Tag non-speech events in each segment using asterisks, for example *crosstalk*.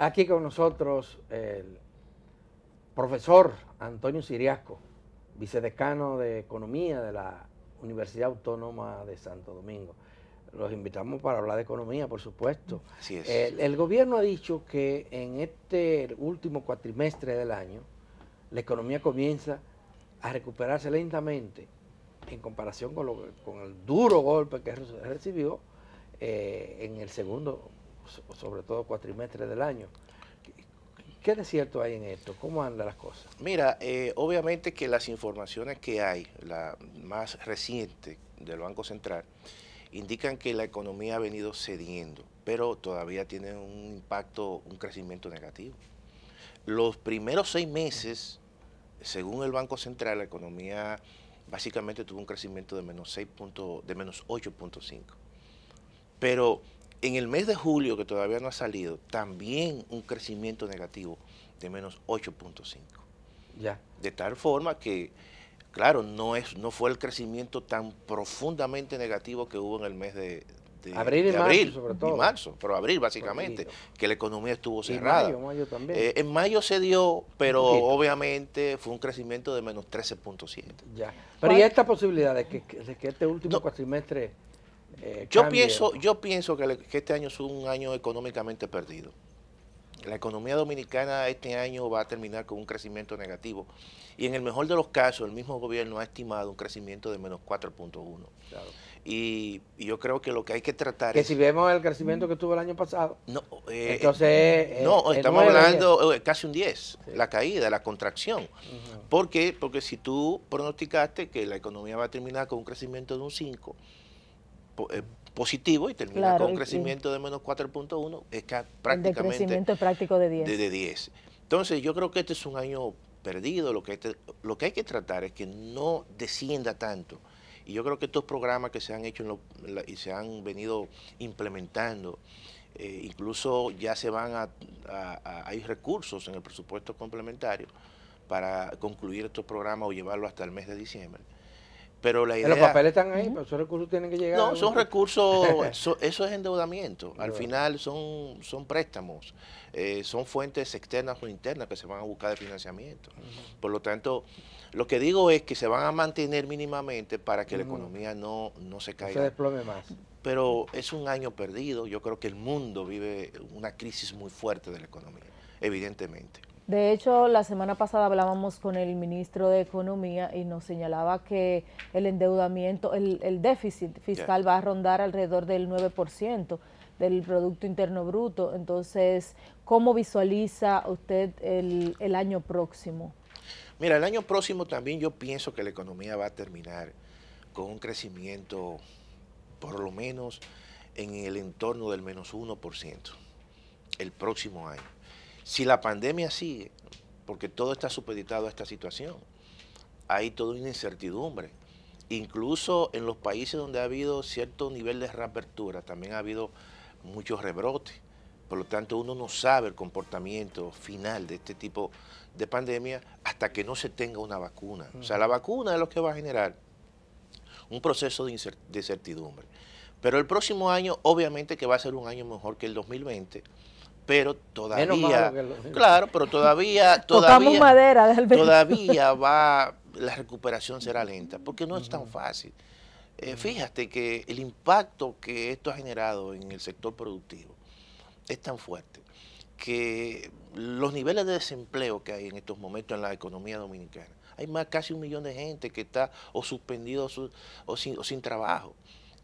Aquí con nosotros el profesor Antonio Siriasco, vicedecano de Economía de la Universidad Autónoma de Santo Domingo. Los invitamos para hablar de economía, por supuesto. El, gobierno ha dicho que en este último cuatrimestre del año la economía comienza a recuperarse lentamente en comparación con, lo, con el duro golpe que recibió eh, en el segundo sobre todo cuatrimestre del año. ¿Qué cierto hay en esto? ¿Cómo andan las cosas? Mira, eh, obviamente que las informaciones que hay, la más reciente del Banco Central, indican que la economía ha venido cediendo, pero todavía tiene un impacto, un crecimiento negativo. Los primeros seis meses, según el Banco Central, la economía básicamente tuvo un crecimiento de menos, 6 de menos 8.5. Pero en el mes de julio, que todavía no ha salido, también un crecimiento negativo de menos 8.5. Ya. De tal forma que, claro, no, es, no fue el crecimiento tan profundamente negativo que hubo en el mes de, abril, y abril marzo, sobre todo. marzo, pero abril básicamente, que la economía estuvo cerrada. En mayo, también. Eh, en mayo se dio, pero obviamente fue un crecimiento de menos 13.7. Ya. Pero ¿y esta posibilidad de que, que este último cuatrimestre eh, yo, pienso, yo pienso que, este año es un año económicamente perdido. La economía dominicana este año va a terminar con un crecimiento negativo. Y en el mejor de los casos, el mismo gobierno ha estimado un crecimiento de menos 4.1. Y, yo creo que lo que hay que tratar es... que si vemos el crecimiento que tuvo el año pasado, no, eh, entonces... Eh, no, estamos hablando de casi un 10, la caída, la contracción. Porque si tú pronosticaste que la economía va a terminar con un crecimiento de un 5 eh, positivo y termina con crecimiento de menos 4.1, es prácticamente... De crecimiento práctico de 10. De, 10. Entonces yo creo que este es un año perdido, lo que, este, lo que hay que tratar es que no descienda tanto. Y yo creo que estos programas que se han hecho y se han venido implementando, eh, incluso ya se van a, Hay recursos en el presupuesto complementario para concluir estos programas o llevarlo hasta el mes de diciembre. Pero Los papeles están ahí, pero esos recursos tienen que llegar. No, son recursos, *laughs* eso, es endeudamiento. Al final son, son préstamos, eh, son fuentes externas o internas que se van a buscar de financiamiento. Por lo tanto, lo que digo es que se van a mantener mínimamente para que la economía no, no se caiga. No se desplome más. Pero es un año perdido. Yo creo que el mundo vive una crisis muy fuerte de la economía, evidentemente. De hecho, la semana pasada hablábamos con el ministro de Economía y nos señalaba que el endeudamiento, el, déficit fiscal va a rondar alrededor del 9% del Producto Interno Bruto. Entonces, ¿cómo visualiza usted el, el año próximo? Mira, el año próximo también yo pienso que la economía va a terminar con un crecimiento por lo menos en el entorno del menos 1% el próximo año. Si la pandemia sigue, porque todo está supeditado a esta situación, hay toda una incertidumbre. Incluso en los países donde ha habido cierto nivel de reapertura, también ha habido muchos rebrotes. Por lo tanto, uno no sabe el comportamiento final de este tipo de pandemia hasta que no se tenga una vacuna. O sea, la vacuna es lo que va a generar un proceso de, incertidumbre. Pero el próximo año, obviamente que va a ser un año mejor que el 2020, pero todavía, claro, pero todavía, *laughs* todavía, todavía *laughs* va, la recuperación será lenta, porque no es tan fácil. Eh, fíjate que el impacto que esto ha generado en el sector productivo es tan fuerte que los niveles de desempleo que hay en estos momentos en la economía dominicana, hay más casi un millón de gente que está o suspendido o sin trabajo.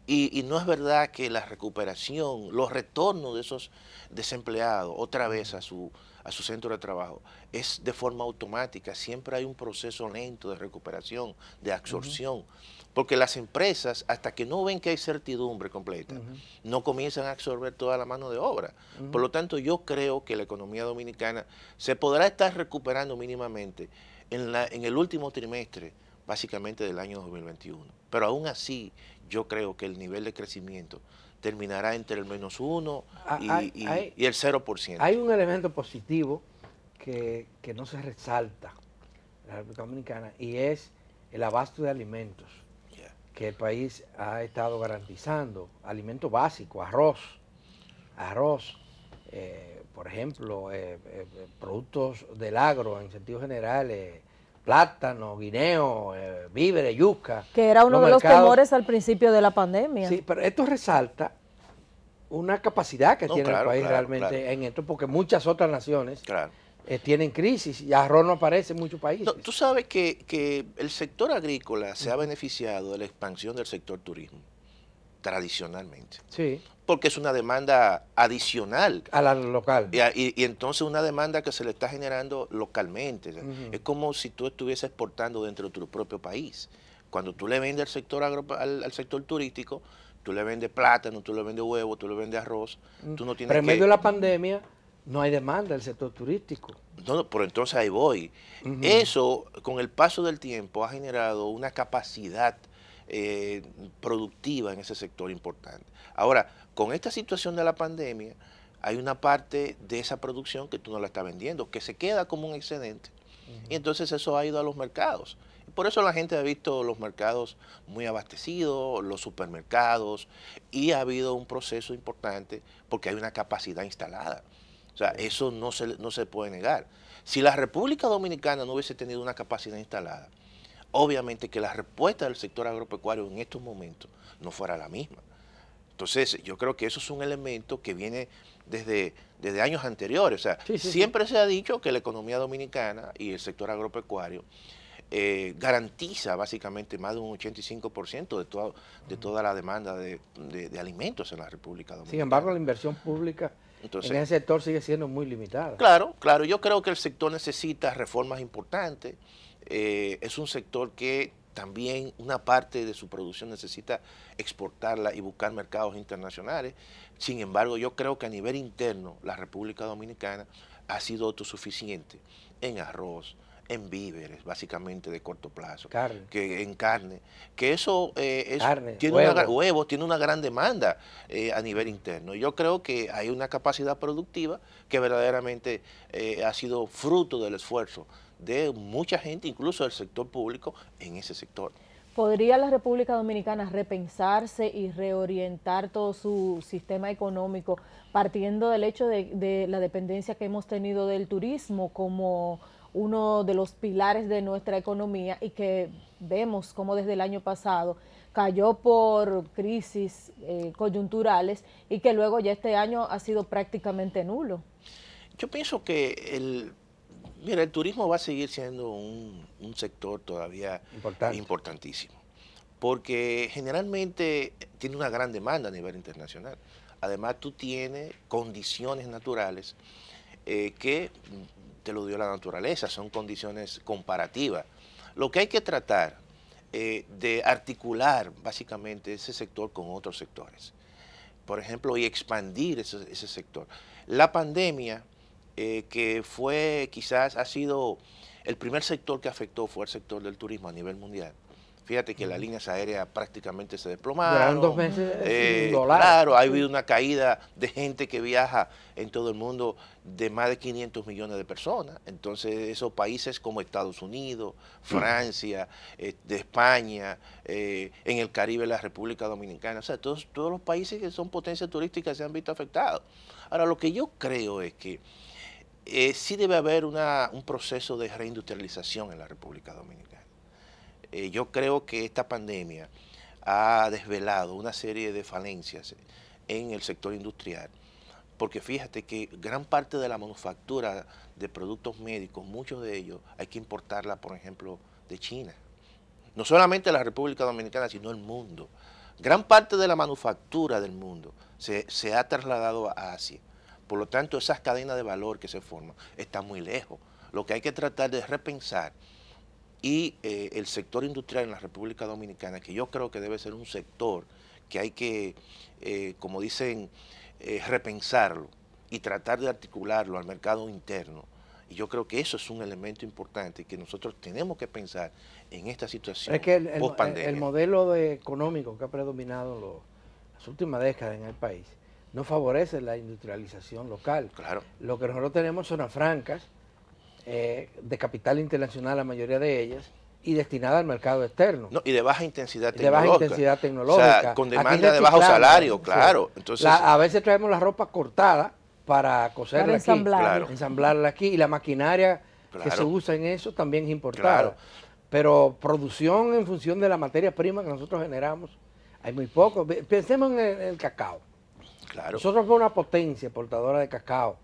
Y, no es verdad que la recuperación, los retornos de esos desempleados otra vez a su, a su centro de trabajo es de forma automática. Siempre hay un proceso lento de recuperación, de absorción. Porque las empresas, hasta que no ven que hay certidumbre completa, no comienzan a absorber toda la mano de obra. Por lo tanto, yo creo que la economía dominicana se podrá estar recuperando mínimamente en, la, en el último trimestre, básicamente del año 2021. Pero aún así, yo creo que el nivel de crecimiento terminará entre el menos uno ah, y, y, el 0%. Hay un elemento positivo que, no se resalta en la República Dominicana y es el abasto de alimentos que el país ha estado garantizando, Alimentos básicos, arroz, arroz, eh, por ejemplo, eh, eh, productos del agro en sentido general, plátano, guineo, eh, víveres, yuca. Que era uno de los temores al principio de la pandemia. Sí, pero esto resalta una capacidad que tiene el país realmente en esto, porque muchas otras naciones eh, tienen crisis y arroz no aparece en muchos países. tú sabes que, que, el sector agrícola se ha beneficiado de la expansión del sector turismo, tradicionalmente. Sí porque es una demanda adicional. A la local. Y, entonces una demanda que se le está generando localmente. Es como si tú estuvieses exportando dentro de tu propio país. Cuando tú le vendes al sector, agro, al, sector turístico, tú le vendes plátano, tú le vendes huevo, tú le vendes arroz, mm. tú no tienes Pero en medio de la pandemia no hay demanda del sector turístico. No, no pero entonces ahí voy. Eso, con el paso del tiempo, ha generado una capacidad eh, productiva en ese sector importante. Ahora, con esta situación de la pandemia, hay una parte de esa producción que tú no la estás vendiendo, que se queda como un excedente. Y entonces eso ha ido a los mercados. Por eso la gente ha visto los mercados muy abastecidos, los supermercados, y ha habido un proceso importante porque hay una capacidad instalada. O sea, eso no no se puede negar. Si la República Dominicana no hubiese tenido una capacidad instalada, obviamente que la respuesta del sector agropecuario en estos momentos no fuera la misma. Entonces, yo creo que eso es un elemento que viene desde, desde años anteriores. O sea, siempre se ha dicho que la economía dominicana y el sector agropecuario eh, garantiza básicamente más de un 85% de, toda, de toda la demanda de, alimentos en la República Dominicana. Sin embargo, la inversión pública en ese sector sigue siendo muy limitada. Claro, claro. Yo creo que el sector necesita reformas importantes. Eh, es un sector que también una parte de su producción necesita exportarla y buscar mercados internacionales. Sin embargo, yo creo que a nivel interno la República Dominicana ha sido autosuficiente en arroz, en víveres, básicamente de corto plazo, carne. que en carne, que eso, eh, tiene huevo. huevos tiene una gran demanda eh, a nivel interno. Yo creo que hay una capacidad productiva que verdaderamente eh, ha sido fruto del esfuerzo de mucha gente, incluso del sector público, en ese sector. ¿Podría la República Dominicana repensarse y reorientar todo su sistema económico partiendo del hecho de, la dependencia que hemos tenido del turismo como uno de los pilares de nuestra economía y que vemos como desde el año pasado cayó por crisis eh, coyunturales y que luego ya este año ha sido prácticamente nulo? Yo pienso que el Mira, el turismo va a seguir siendo un, sector todavía importantísimo, porque generalmente tiene una gran demanda a nivel internacional. Además, tú tienes condiciones naturales eh, que mm, te lo dio la naturaleza, son condiciones comparativas. Lo que hay que tratar eh, de articular básicamente ese sector con otros sectores, por ejemplo, y expandir ese sector. La pandemia eh, que fue, quizás ha sido el primer sector que afectó fue el sector del turismo a nivel mundial. Fíjate que las líneas aéreas prácticamente se desplomaron. Eh, claro, ha habido una caída de gente que viaja en todo el mundo de más de 500 millones de personas. Entonces, esos países como Estados Unidos, mm. Francia, eh, de España, en el Caribe, la República Dominicana, o sea, todos, todos los países que son potencias turísticas se han visto afectados. Ahora, lo que yo creo es que eh, sí debe haber un proceso de reindustrialización en la República Dominicana. Eh, yo creo que esta pandemia ha desvelado una serie de falencias en el sector industrial, porque fíjate que gran parte de la manufactura de productos médicos, muchos de ellos hay que importarla, por ejemplo, de China. No solamente la República Dominicana, sino el mundo. Gran parte de la manufactura del mundo se ha trasladado a Asia. Por lo tanto, esas cadenas de valor que se forman están muy lejos. Lo que hay que tratar de repensar y eh, el sector industrial en la República Dominicana, que yo creo que debe ser un sector que hay que, eh, como dicen, eh, repensarlo y tratar de articularlo al mercado interno. Y yo creo que eso es un elemento importante que nosotros tenemos que pensar en esta situación. Es que el, modelo económico que ha predominado las últimas décadas en el país no favorece la industrialización local. Claro. Lo que nosotros tenemos son zonas francas, eh, de capital internacional la mayoría de ellas, y destinadas al mercado externo. No, y de baja intensidad tecnológica. De baja intensidad tecnológica. O sea, con demanda de bajo salario, claro. Entonces, a veces traemos la ropa cortada para coserla aquí, ensamblarla aquí, y la maquinaria que se usa en eso también es importada. Pero producción en función de la materia prima que nosotros generamos, hay muy poco. Pensemos en el cacao. Nosotros somos una potencia exportadora de cacao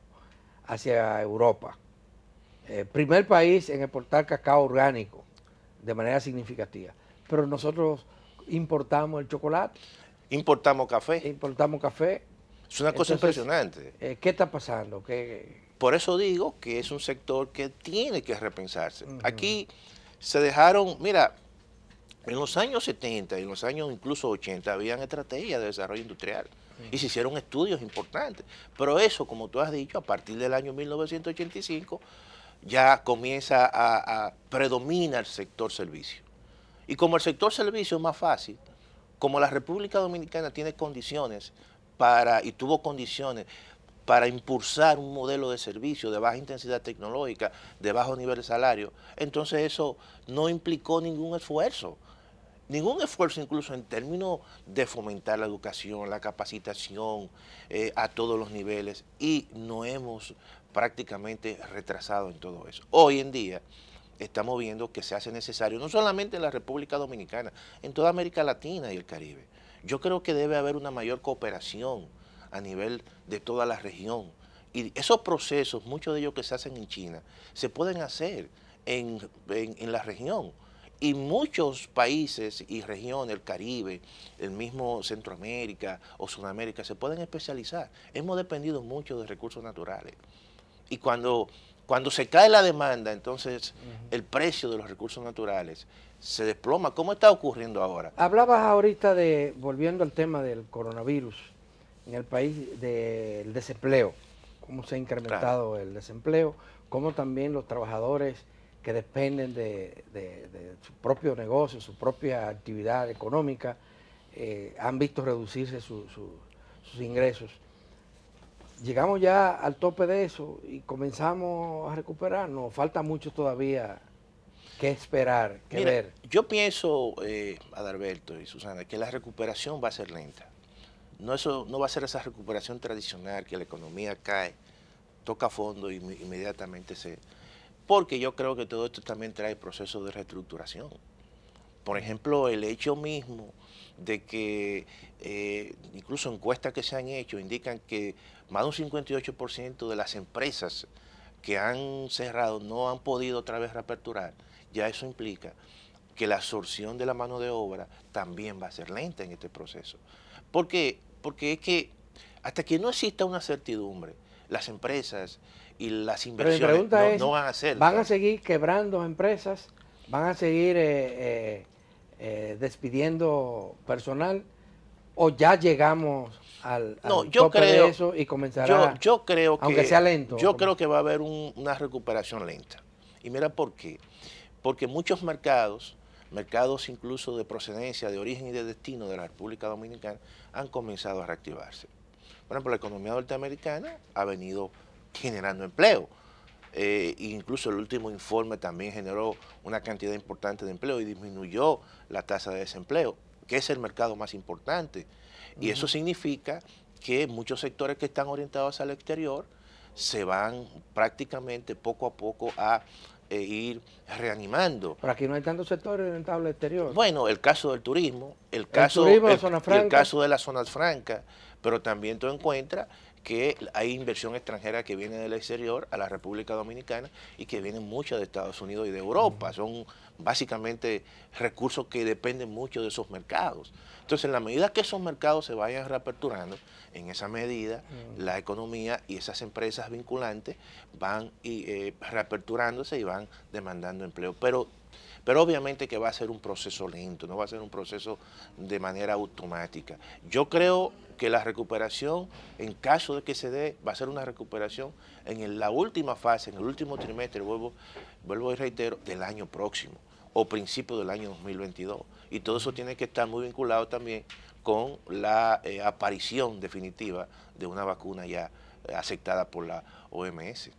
hacia Europa. Eh, primer país en exportar cacao orgánico de manera significativa. Pero nosotros importamos el chocolate. Importamos café. Importamos café. Es una cosa impresionante. Eh, ¿Qué está pasando? Por eso digo que es un sector que tiene que repensarse. Aquí se dejaron, mira, en los años 70 y en los años incluso 80 habían estrategias de desarrollo industrial y se hicieron estudios importantes. Pero eso, como tú has dicho, a partir del año 1985 ya comienza a, predominar el sector servicio. Y como el sector servicio es más fácil, como la República Dominicana tiene condiciones para, y tuvo condiciones para impulsar un modelo de servicio de baja intensidad tecnológica, de bajo nivel de salario, entonces eso no implicó ningún esfuerzo ningún esfuerzo incluso en términos de fomentar la educación, la capacitación eh, a todos los niveles y no hemos prácticamente retrasado en todo eso. Hoy en día estamos viendo que se hace necesario, no solamente en la República Dominicana, en toda América Latina y el Caribe. Yo creo que debe haber una mayor cooperación a nivel de toda la región. Y esos procesos, muchos de ellos que se hacen en China, se pueden hacer en la región. Y muchos países y regiones, el Caribe, el mismo Centroamérica o Sudamérica, se pueden especializar. Hemos dependido mucho de recursos naturales. Y cuando, cuando se cae la demanda, entonces el precio de los recursos naturales se desploma. ¿Cómo está ocurriendo ahora? Hablabas ahorita de, volviendo al tema del coronavirus, en el país del desempleo, cómo se ha incrementado el desempleo, cómo también los trabajadores que dependen de, su propio negocio, su propia actividad económica, eh, han visto reducirse sus ingresos. Llegamos ya al tope de eso y comenzamos a recuperarnos. Falta mucho todavía que esperar, que ver. Yo pienso, eh, Adalberto y Susana, que la recuperación va a ser lenta. No, eso, no va a ser esa recuperación tradicional que la economía cae, toca fondo y inmediatamente se, porque yo creo que todo esto también trae procesos de reestructuración. Por ejemplo, el hecho mismo de que eh, incluso encuestas que se han hecho indican que más de un 58% de las empresas que han cerrado no han podido otra vez reaperturar, ya eso implica que la absorción de la mano de obra también va a ser lenta en este proceso. ¿Por qué? Porque es que hasta que no exista una certidumbre, las empresas y las inversiones no, van a hacer. ¿Van a seguir quebrando empresas? ¿Van a seguir eh, eh, eh, despidiendo personal? ¿O ya llegamos al, yo creo, de eso y comenzará, yo, creo que, aunque sea lento? Yo creo que va a haber una recuperación lenta. Y mira por qué. Porque muchos mercados mercados incluso de procedencia, de origen y de destino de la República Dominicana han comenzado a reactivarse. Por ejemplo, la economía norteamericana ha venido generando empleo. Eh, incluso el último informe también generó una cantidad importante de empleo y disminuyó la tasa de desempleo, que es el mercado más importante. Y eso significa que muchos sectores que están orientados al exterior se van prácticamente poco a poco a eh, ir reanimando. Pero aquí no hay tantos sectores orientados al exterior. Bueno, el caso del turismo, el caso, el la zona franca pero también tú encuentras que hay inversión extranjera que viene del exterior a la República Dominicana y que viene mucho de Estados Unidos y de Europa. Son básicamente recursos que dependen mucho de esos mercados. Entonces, en la medida que esos mercados se vayan reaperturando, en esa medida la economía y esas empresas vinculantes van eh, reaperturándose y van demandando empleo. Pero pero obviamente que va a ser un proceso lento, no va a ser un proceso de manera automática. Yo creo que la recuperación, en caso de que se dé, va a ser una recuperación en la última fase, en el último trimestre, vuelvo, vuelvo y reitero, del año próximo o principio del año 2022. Y todo eso tiene que estar muy vinculado también con la eh, aparición definitiva de una vacuna ya eh, aceptada por la OMS.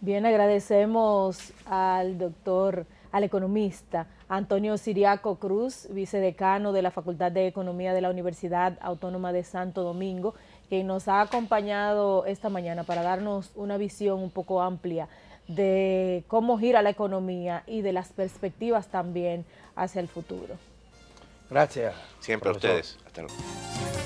Bien, agradecemos al doctor al economista Antonio Siriaco Cruz, vicedecano de la Facultad de Economía de la Universidad Autónoma de Santo Domingo, que nos ha acompañado esta mañana para darnos una visión un poco amplia de cómo gira la economía y de las perspectivas también hacia el futuro. Gracias. Siempre a ustedes. Hasta luego.